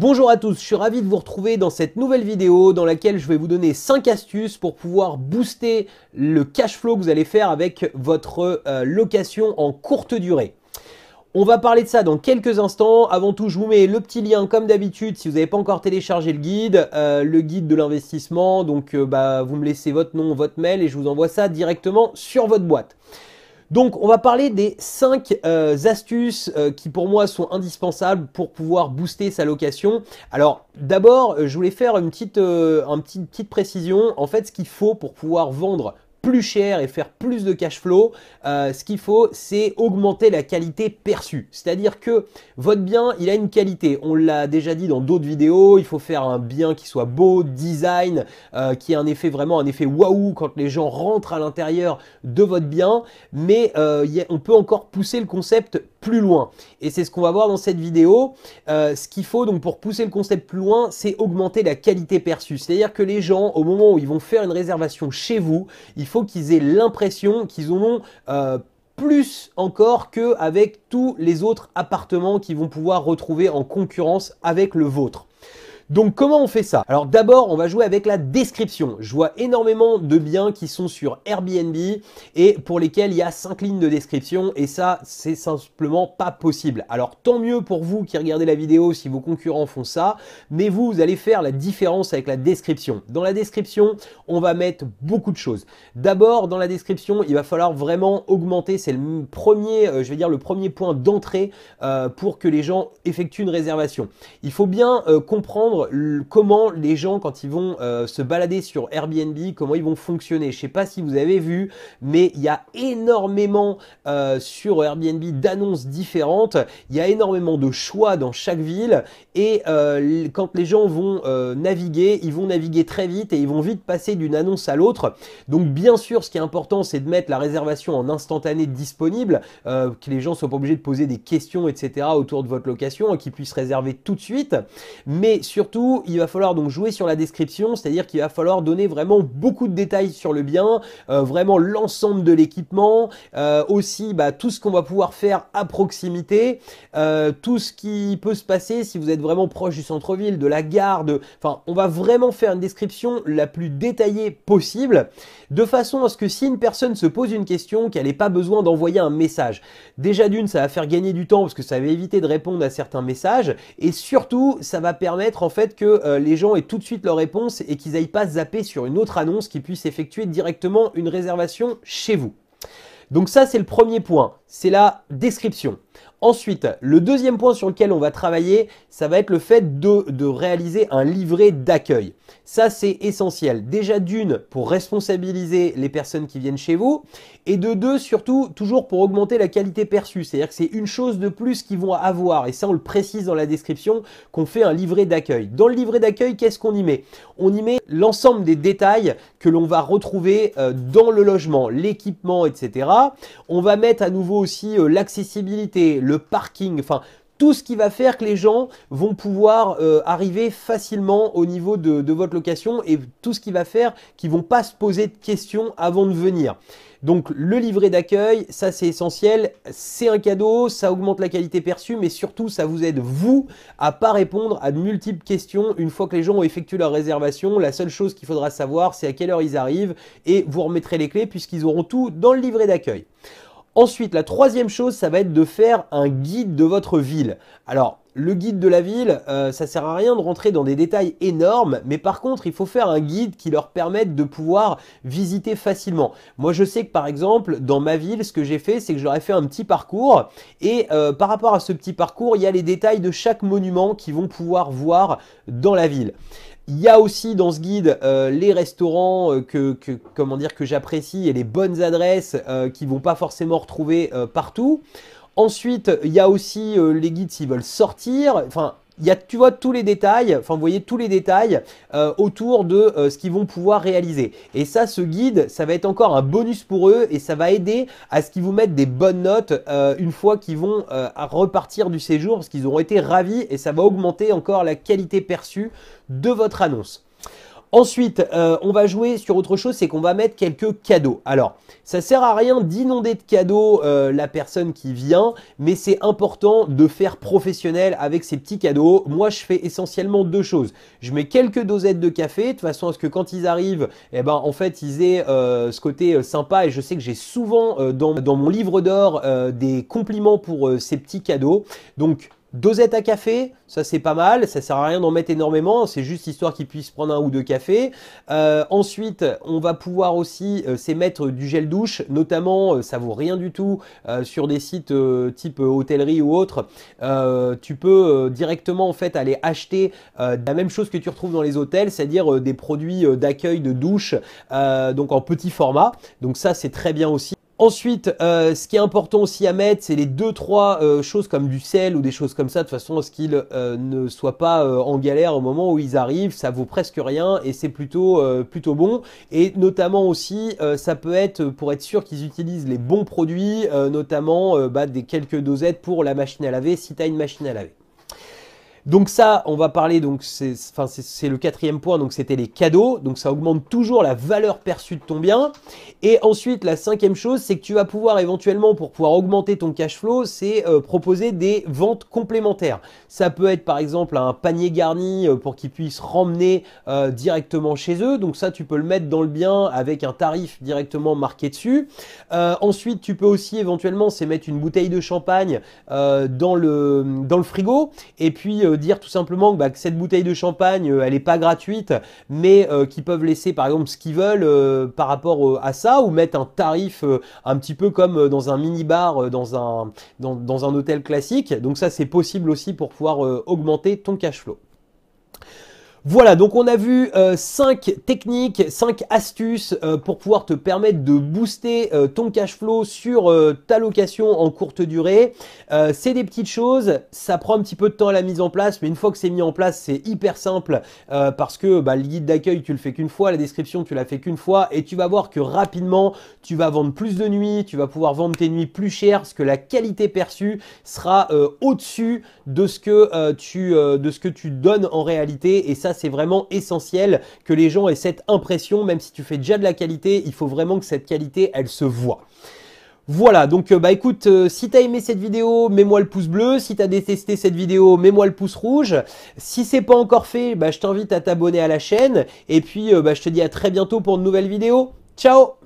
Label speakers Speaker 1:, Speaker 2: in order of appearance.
Speaker 1: Bonjour à tous, je suis ravi de vous retrouver dans cette nouvelle vidéo dans laquelle je vais vous donner 5 astuces pour pouvoir booster le cash flow que vous allez faire avec votre euh, location en courte durée. On va parler de ça dans quelques instants. Avant tout, je vous mets le petit lien comme d'habitude si vous n'avez pas encore téléchargé le guide, euh, le guide de l'investissement. Donc euh, bah, vous me laissez votre nom, votre mail et je vous envoie ça directement sur votre boîte. Donc on va parler des 5 euh, astuces euh, qui pour moi sont indispensables pour pouvoir booster sa location. Alors d'abord euh, je voulais faire une petite, une petite précision. En fait ce qu'il faut pour pouvoir vendre plus cher et faire plus de cash flow, euh, ce qu'il faut, c'est augmenter la qualité perçue. C'est-à-dire que votre bien, il a une qualité. On l'a déjà dit dans d'autres vidéos, il faut faire un bien qui soit beau, design, euh, qui ait un effet vraiment, un effet waouh quand les gens rentrent à l'intérieur de votre bien. Mais euh, on peut encore pousser le concept plus loin. Et c'est ce qu'on va voir dans cette vidéo. Euh, ce qu'il faut donc pour pousser le concept plus loin, c'est augmenter la qualité perçue. C'est-à-dire que les gens, au moment où ils vont faire une réservation chez vous, il faut qu'ils aient l'impression qu'ils en ont euh, plus encore qu'avec tous les autres appartements qu'ils vont pouvoir retrouver en concurrence avec le vôtre. Donc comment on fait ça Alors d'abord, on va jouer avec la description. Je vois énormément de biens qui sont sur Airbnb et pour lesquels il y a cinq lignes de description et ça, c'est simplement pas possible. Alors tant mieux pour vous qui regardez la vidéo si vos concurrents font ça, mais vous, allez faire la différence avec la description. Dans la description, on va mettre beaucoup de choses. D'abord, dans la description, il va falloir vraiment augmenter, c'est le premier, euh, je vais dire le premier point d'entrée euh, pour que les gens effectuent une réservation. Il faut bien euh, comprendre comment les gens, quand ils vont euh, se balader sur Airbnb, comment ils vont fonctionner. Je sais pas si vous avez vu, mais il y a énormément euh, sur Airbnb d'annonces différentes. Il y a énormément de choix dans chaque ville. Et euh, quand les gens vont naviguer, ils vont naviguer très vite et ils vont vite passer d'une annonce à l'autre. Donc bien sûr, ce qui est important, c'est de mettre la réservation en instantané disponible, que les gens soient pas obligés de poser des questions, etc. autour de votre location et qu'ils puissent réserver tout de suite. Mais sur il va falloir donc jouer sur la description, c'est-à-dire qu'il va falloir donner vraiment beaucoup de détails sur le bien, euh, vraiment l'ensemble de l'équipement, euh, aussi bah, tout ce qu'on va pouvoir faire à proximité, euh, tout ce qui peut se passer si vous êtes vraiment proche du centre-ville, de la gare, enfin, on va vraiment faire une description la plus détaillée possible, de façon à ce que si une personne se pose une question, qu'elle n'ait pas besoin d'envoyer un message. Déjà d'une, ça va faire gagner du temps parce que ça va éviter de répondre à certains messages, et surtout, ça va permettre en fait fait que euh, les gens aient tout de suite leur réponse et qu'ils n'aillent pas zapper sur une autre annonce qui puisse effectuer directement une réservation chez vous. Donc ça, c'est le premier point, c'est la description. Ensuite, le deuxième point sur lequel on va travailler, ça va être le fait de réaliser un livret d'accueil. Ça, c'est essentiel. Déjà d'une, pour responsabiliser les personnes qui viennent chez vous, et de deux, surtout, toujours pour augmenter la qualité perçue. C'est-à-dire que c'est une chose de plus qu'ils vont avoir, et ça, on le précise dans la description, qu'on fait un livret d'accueil. Dans le livret d'accueil, qu'est-ce qu'on y met On y met l'ensemble des détails que l'on va retrouver euh, dans le logement, l'équipement, etc. On va mettre à nouveau aussi euh, l'accessibilité, le parking, enfin tout ce qui va faire que les gens vont pouvoir euh, arriver facilement au niveau de, votre location et tout ce qui va faire qu'ils vont pas se poser de questions avant de venir. Donc le livret d'accueil, ça c'est essentiel, c'est un cadeau, ça augmente la qualité perçue, mais surtout ça vous aide vous à pas répondre à de multiples questions une fois que les gens ont effectué leur réservation. La seule chose qu'il faudra savoir, c'est à quelle heure ils arrivent et vous remettrez les clés puisqu'ils auront tout dans le livret d'accueil. Ensuite, la troisième chose, ça va être de faire un guide de votre ville. Alors, le guide de la ville, euh, ça sert à rien de rentrer dans des détails énormes, mais par contre, il faut faire un guide qui leur permette de pouvoir visiter facilement. Moi, je sais que par exemple, dans ma ville, ce que j'ai fait, c'est que j'aurais fait un petit parcours, et euh, par rapport à ce petit parcours, il y a les détails de chaque monument qu'ils vont pouvoir voir dans la ville. Il y a aussi dans ce guide euh, les restaurants que, comment dire que j'apprécie et les bonnes adresses qu'ils qui vont pas forcément retrouver partout. Ensuite, il y a aussi euh, les guides s'ils veulent sortir. Enfin, il y a, tu vois, tous les détails, enfin, vous voyez tous les détails euh, autour de euh, ce qu'ils vont pouvoir réaliser. Et ça, ce guide, ça va être encore un bonus pour eux et ça va aider à ce qu'ils vous mettent des bonnes notes une fois qu'ils vont repartir du séjour parce qu'ils auront été ravis et ça va augmenter encore la qualité perçue de votre annonce. Ensuite, euh, on va jouer sur autre chose, c'est qu'on va mettre quelques cadeaux. Alors, ça sert à rien d'inonder de cadeaux euh, la personne qui vient, mais c'est important de faire professionnel avec ces petits cadeaux. Moi, je fais essentiellement deux choses. Je mets quelques dosettes de café, de façon à ce que quand ils arrivent, eh ben, en fait, ils aient euh, ce côté sympa. Et je sais que j'ai souvent dans, dans, mon livre d'or des compliments pour ces petits cadeaux. Donc, Dosette à café, ça c'est pas mal, ça sert à rien d'en mettre énormément, c'est juste histoire qu'ils puissent prendre un ou deux cafés. Euh, ensuite, on va pouvoir aussi euh, s'émettre du gel douche, notamment euh, ça vaut rien du tout sur des sites type hôtellerie ou autre. tu peux directement en fait aller acheter la même chose que tu retrouves dans les hôtels, c'est-à-dire des produits d'accueil de douche, donc en petit format. Donc ça c'est très bien aussi. Ensuite, euh, ce qui est important aussi à mettre, c'est les deux trois euh, choses comme du sel ou des choses comme ça, de façon à ce qu'ils euh, ne soient pas en galère au moment où ils arrivent. Ça vaut presque rien et c'est plutôt plutôt bon. Et notamment aussi, ça peut être pour être sûr qu'ils utilisent les bons produits, notamment bah, des quelques dosettes pour la machine à laver si tu as une machine à laver. Donc ça, on va parler, donc c'est le quatrième point, donc c'était les cadeaux. Donc ça augmente toujours la valeur perçue de ton bien. Et ensuite, la cinquième chose, c'est que tu vas pouvoir éventuellement, pour pouvoir augmenter ton cash flow, c'est euh, proposer des ventes complémentaires. Ça peut être par exemple un panier garni euh, pour qu'ils puissent ramener euh, directement chez eux. Donc ça, tu peux le mettre dans le bien avec un tarif directement marqué dessus. ensuite, tu peux aussi éventuellement, c'est mettre une bouteille de champagne dans, le, dans le frigo. Et puis dire tout simplement bah, que, cette bouteille de champagne, euh, elle n'est pas gratuite, mais euh, qu'ils peuvent laisser par exemple ce qu'ils veulent euh, par rapport à ça, ou mettre un tarif un petit peu comme dans un mini-bar, dans, un, dans un hôtel classique. Donc ça, c'est possible aussi pour pouvoir augmenter ton cash flow. Voilà, donc on a vu 5 euh, techniques, 5 astuces euh, pour pouvoir te permettre de booster euh, ton cash flow sur ta location en courte durée. c'est des petites choses, ça prend un petit peu de temps à la mise en place, mais une fois que c'est mis en place, c'est hyper simple parce que bah, le guide d'accueil, tu le fais qu'une fois, la description, tu la fais qu'une fois et tu vas voir que rapidement, tu vas vendre plus de nuits, tu vas pouvoir vendre tes nuits plus chères parce que la qualité perçue sera au-dessus de, ce que tu de ce que tu donnes en réalité et ça, c'est vraiment essentiel que les gens aient cette impression, même si tu fais déjà de la qualité, il faut vraiment que cette qualité, elle se voit. Voilà, donc euh, bah écoute, si euh, si t'as aimé cette vidéo, mets-moi le pouce bleu. Si t'as détesté cette vidéo, mets-moi le pouce rouge. Si c'est pas encore fait, bah, je t'invite à t'abonner à la chaîne. Et puis euh, bah, je te dis à très bientôt pour de nouvelles vidéos. Ciao